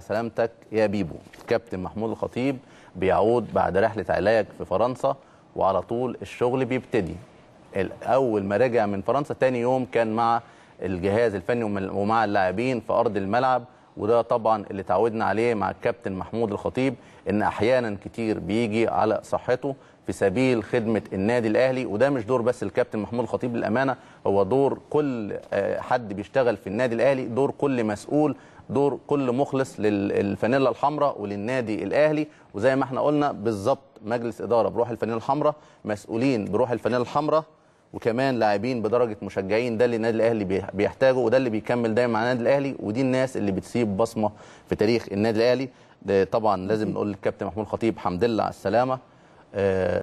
سلامتك يا بيبو كابتن محمود الخطيب بيعود بعد رحله علاج في فرنسا وعلى طول الشغل بيبتدي الاول ما رجع من فرنسا تاني يوم كان مع الجهاز الفني ومع اللاعبين في ارض الملعب وده طبعا اللي تعودنا عليه مع الكابتن محمود الخطيب ان احيانا كتير بيجي على صحته في سبيل خدمه النادي الاهلي وده مش دور بس الكابتن محمود الخطيب للامانه هو دور كل آه، حد بيشتغل في النادي الاهلي دور كل مسؤول دور كل مخلص للفانيلا الحمراء وللنادي الاهلي وزي ما احنا قلنا بالظبط مجلس اداره بروح الفانيلا الحمراء مسؤولين بروح الفانيلا الحمراء وكمان لاعبين بدرجه مشجعين ده اللي النادي الاهلي بيحتاجه وده اللي بيكمل دايما مع النادي الاهلي ودي الناس اللي بتسيب بصمه في تاريخ النادي الاهلي طبعا لازم نقول للكابتن محمود خطيب حمد لله على السلامه آه،